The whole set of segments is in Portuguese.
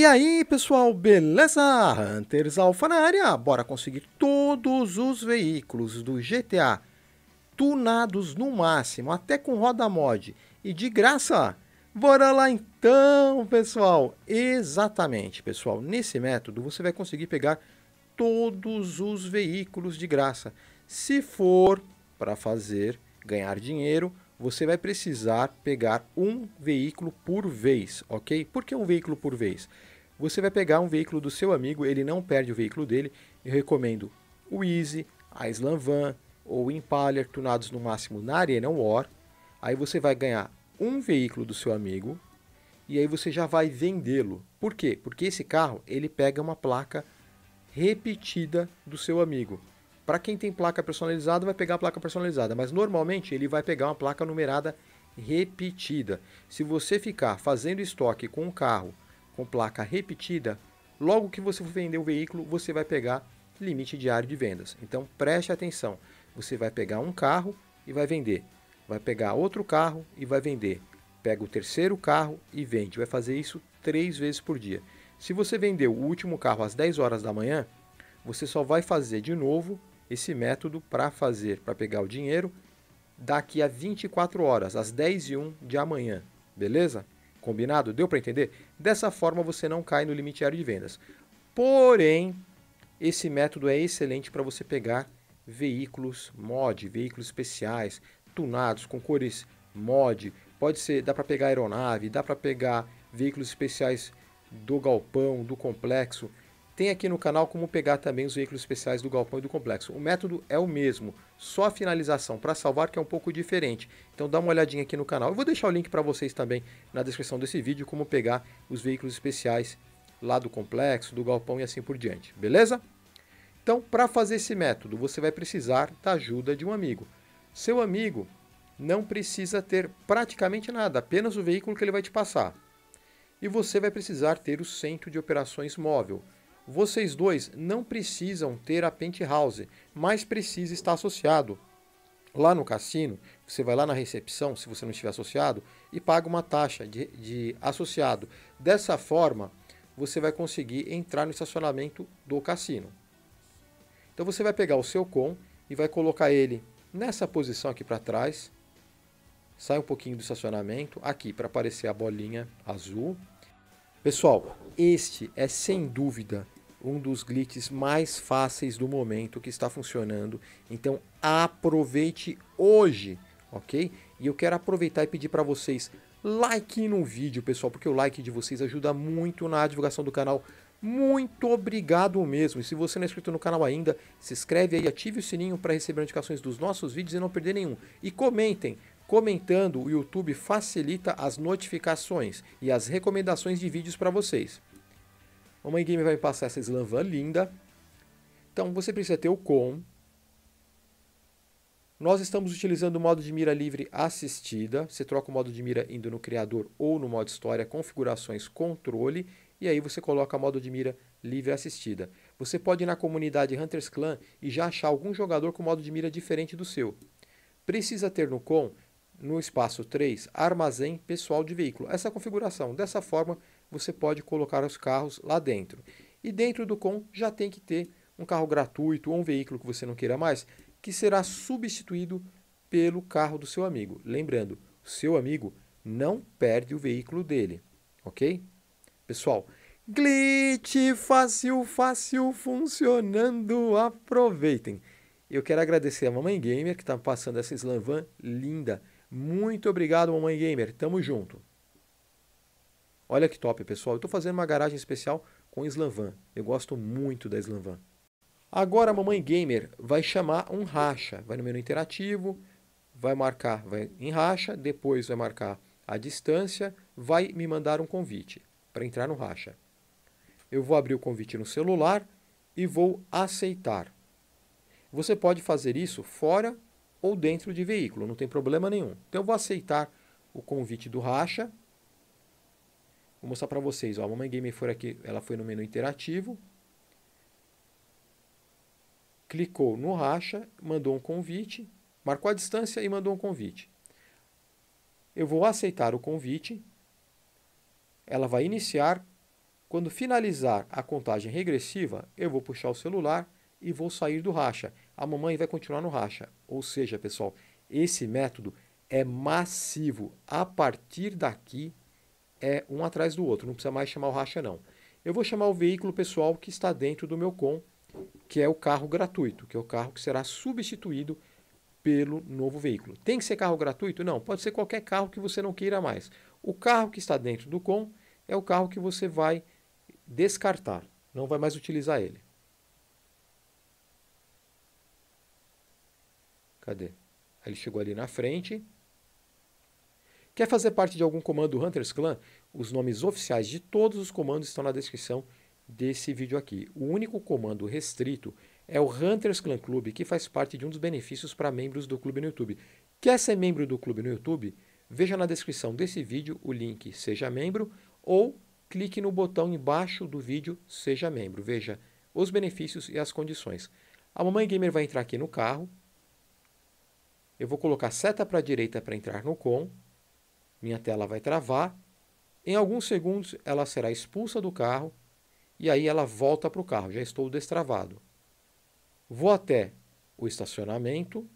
E aí, pessoal, beleza? Hunters Alpha na área. Bora conseguir todos os veículos do GTA tunados no máximo, até com roda mod. E de graça! Bora lá então, pessoal! Exatamente, pessoal. Nesse método você vai conseguir pegar todos os veículos de graça. Se for para fazer ganhar dinheiro, você vai precisar pegar um veículo por vez, ok? Por que um veículo por vez? Você vai pegar um veículo do seu amigo, ele não perde o veículo dele. Eu recomendo o Easy, a Slam Van ou o Impaler, tunados no máximo na Arena War. Aí você vai ganhar um veículo do seu amigo e aí você já vai vendê-lo. Por quê? Porque esse carro ele pega uma placa repetida do seu amigo. Para quem tem placa personalizada, vai pegar a placa personalizada, mas normalmente ele vai pegar uma placa numerada repetida. Se você ficar fazendo estoque com um carro com placa repetida, logo que você for vender o veículo, você vai pegar limite diário de vendas. Então preste atenção, você vai pegar um carro e vai vender, vai pegar outro carro e vai vender, pega o terceiro carro e vende, vai fazer isso três vezes por dia. Se você vendeu o último carro às 10 horas da manhã, você só vai fazer de novo esse método para fazer, para pegar o dinheiro daqui a 24 horas, às 10 e 1 de amanhã, beleza? Combinado? Deu para entender? Dessa forma você não cai no limite diário de vendas. Porém, esse método é excelente para você pegar veículos mod, veículos especiais, tunados com cores mod. Pode ser, dá para pegar aeronave, dá para pegar veículos especiais do galpão, do complexo. Tem aqui no canal como pegar também os veículos especiais do galpão e do complexo. O método é o mesmo, só a finalização para salvar que é um pouco diferente. Então dá uma olhadinha aqui no canal. Eu vou deixar o link para vocês também na descrição desse vídeo como pegar os veículos especiais lá do complexo, do galpão e assim por diante, beleza? Então, para fazer esse método, você vai precisar da ajuda de um amigo. Seu amigo não precisa ter praticamente nada, apenas o veículo que ele vai te passar. E você vai precisar ter o centro de operações móvel vocês dois não precisam ter a penthouse, mas precisa estar associado. Lá no cassino, você vai lá na recepção, se você não estiver associado, e paga uma taxa de, de associado. Dessa forma, você vai conseguir entrar no estacionamento do cassino. Então você vai pegar o seu com e vai colocar ele nessa posição aqui para trás. Sai um pouquinho do estacionamento, aqui para aparecer a bolinha azul, Pessoal, este é sem dúvida um dos glitches mais fáceis do momento que está funcionando. Então aproveite hoje, ok? E eu quero aproveitar e pedir para vocês like no vídeo, pessoal, porque o like de vocês ajuda muito na divulgação do canal. Muito obrigado mesmo. E se você não é inscrito no canal ainda, se inscreve aí, ative o sininho para receber notificações dos nossos vídeos e não perder nenhum. E comentem Comentando, o YouTube facilita as notificações e as recomendações de vídeos para vocês. Mamãe Game vai passar essa van linda. Então você precisa ter o com. Nós estamos utilizando o modo de mira livre assistida. Você troca o modo de mira indo no criador ou no modo história, configurações, controle. E aí você coloca o modo de mira livre assistida. Você pode ir na comunidade Hunters Clan e já achar algum jogador com modo de mira diferente do seu. Precisa ter no com no espaço 3, armazém pessoal de veículo. Essa configuração, dessa forma, você pode colocar os carros lá dentro. E dentro do COM já tem que ter um carro gratuito ou um veículo que você não queira mais, que será substituído pelo carro do seu amigo. Lembrando, seu amigo não perde o veículo dele, ok? Pessoal, glitch fácil, fácil funcionando, aproveitem. Eu quero agradecer a Mamãe Gamer que está passando essa slam van linda muito obrigado, Mamãe Gamer. Tamo junto. Olha que top, pessoal. Eu estou fazendo uma garagem especial com Slanvan. Eu gosto muito da Slanvan. Agora a Mamãe Gamer vai chamar um racha. Vai no menu interativo, vai marcar vai em racha, depois vai marcar a distância, vai me mandar um convite para entrar no racha. Eu vou abrir o convite no celular e vou aceitar. Você pode fazer isso fora ou dentro de veículo, não tem problema nenhum. Então eu vou aceitar o convite do Racha. Vou mostrar para vocês, ó, a Mamãe Gamer foi aqui, ela foi no menu interativo. Clicou no Racha, mandou um convite, marcou a distância e mandou um convite. Eu vou aceitar o convite. Ela vai iniciar. Quando finalizar a contagem regressiva, eu vou puxar o celular e vou sair do racha a mamãe vai continuar no racha. Ou seja, pessoal, esse método é massivo. A partir daqui é um atrás do outro, não precisa mais chamar o racha não. Eu vou chamar o veículo pessoal que está dentro do meu com, que é o carro gratuito, que é o carro que será substituído pelo novo veículo. Tem que ser carro gratuito? Não, pode ser qualquer carro que você não queira mais. O carro que está dentro do com é o carro que você vai descartar, não vai mais utilizar ele. Cadê? ele chegou ali na frente. Quer fazer parte de algum comando Hunters Clan? Os nomes oficiais de todos os comandos estão na descrição desse vídeo aqui. O único comando restrito é o Hunters Clan Club, que faz parte de um dos benefícios para membros do clube no YouTube. Quer ser membro do clube no YouTube? Veja na descrição desse vídeo o link Seja Membro ou clique no botão embaixo do vídeo Seja Membro. Veja os benefícios e as condições. A Mamãe Gamer vai entrar aqui no carro, eu vou colocar seta para a direita para entrar no com. Minha tela vai travar. Em alguns segundos, ela será expulsa do carro e aí ela volta para o carro. Já estou destravado. Vou até o estacionamento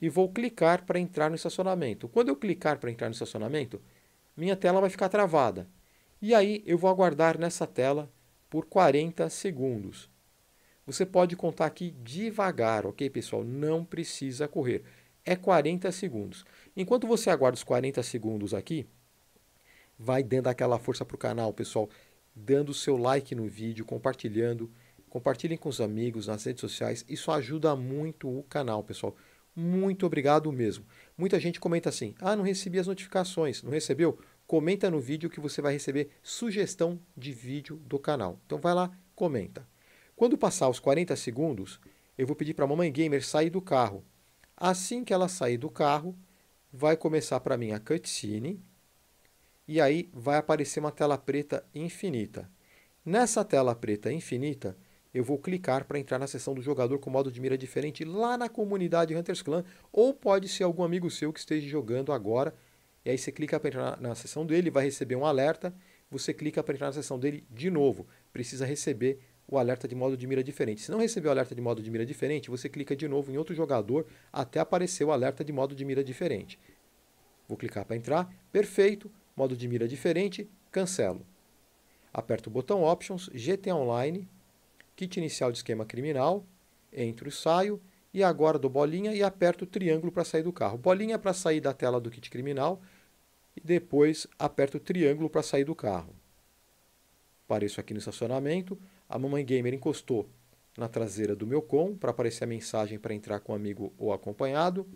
e vou clicar para entrar no estacionamento. Quando eu clicar para entrar no estacionamento, minha tela vai ficar travada. E aí eu vou aguardar nessa tela por 40 segundos. Você pode contar aqui devagar, ok, pessoal? Não precisa correr. É 40 segundos. Enquanto você aguarda os 40 segundos aqui, vai dando aquela força para o canal, pessoal, dando o seu like no vídeo, compartilhando, compartilhem com os amigos nas redes sociais. Isso ajuda muito o canal, pessoal. Muito obrigado mesmo. Muita gente comenta assim: ah, não recebi as notificações. Não recebeu? Comenta no vídeo que você vai receber sugestão de vídeo do canal. Então vai lá, comenta. Quando passar os 40 segundos, eu vou pedir para a Mamãe Gamer sair do carro. Assim que ela sair do carro, vai começar para mim a cutscene e aí vai aparecer uma tela preta infinita. Nessa tela preta infinita, eu vou clicar para entrar na seção do jogador com modo de mira diferente lá na comunidade Hunters Clan, ou pode ser algum amigo seu que esteja jogando agora. E aí você clica para entrar na, sessão seção dele, vai receber um alerta. Você clica para entrar na seção dele de novo. Precisa receber o alerta de modo de mira diferente. Se não receber o alerta de modo de mira diferente, você clica de novo em outro jogador até aparecer o alerta de modo de mira diferente. Vou clicar para entrar, perfeito, modo de mira diferente, cancelo. Aperto o botão Options, GTA Online, kit inicial de esquema criminal, entro e saio, e agora dou bolinha e aperto o triângulo para sair do carro. Bolinha para sair da tela do kit criminal, e depois aperto o triângulo para sair do carro. Apareço aqui no estacionamento, a mamãe gamer encostou na traseira do meu com para aparecer a mensagem para entrar com amigo ou acompanhado.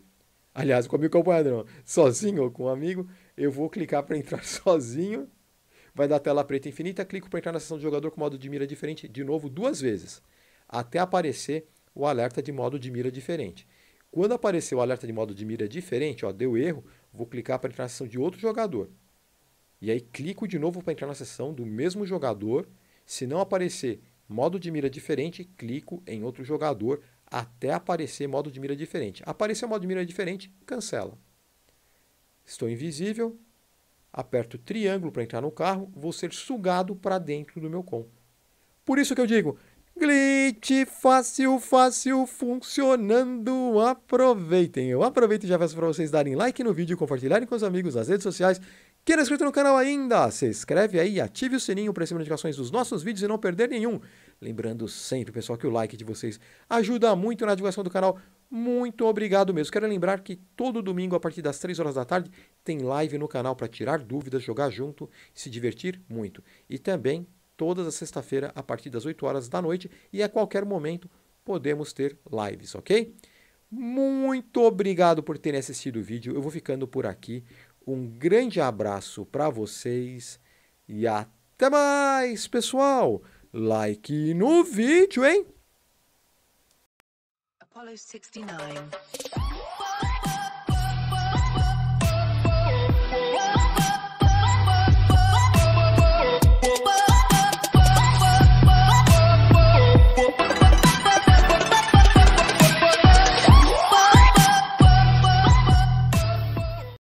Aliás, com amigo acompanhado não, sozinho ou com um amigo. Eu vou clicar para entrar sozinho. Vai dar tela preta infinita, clico para entrar na sessão de jogador com modo de mira diferente de novo duas vezes, até aparecer o alerta de modo de mira diferente. Quando aparecer o alerta de modo de mira diferente, ó, deu erro, vou clicar para entrar na sessão de outro jogador. E aí clico de novo para entrar na sessão do mesmo jogador se não aparecer modo de mira diferente, clico em outro jogador até aparecer modo de mira diferente. Apareceu modo de mira diferente, cancela. Estou invisível, aperto triângulo para entrar no carro, vou ser sugado para dentro do meu com. Por isso que eu digo, Glitch fácil, fácil, funcionando. Aproveitem. Eu aproveito e já peço para vocês darem like no vídeo, compartilharem com os amigos nas redes sociais quem não é inscrito no canal ainda, se inscreve aí, ative o sininho para receber notificações dos nossos vídeos e não perder nenhum. Lembrando sempre, pessoal, que o like de vocês ajuda muito na divulgação do canal. Muito obrigado mesmo. Quero lembrar que todo domingo, a partir das 3 horas da tarde, tem live no canal para tirar dúvidas, jogar junto, se divertir muito. E também, todas as sexta-feira, a partir das 8 horas da noite e a qualquer momento, podemos ter lives, ok? Muito obrigado por terem assistido o vídeo. Eu vou ficando por aqui. Um grande abraço para vocês e até mais, pessoal! Like no vídeo, hein? Apollo 69.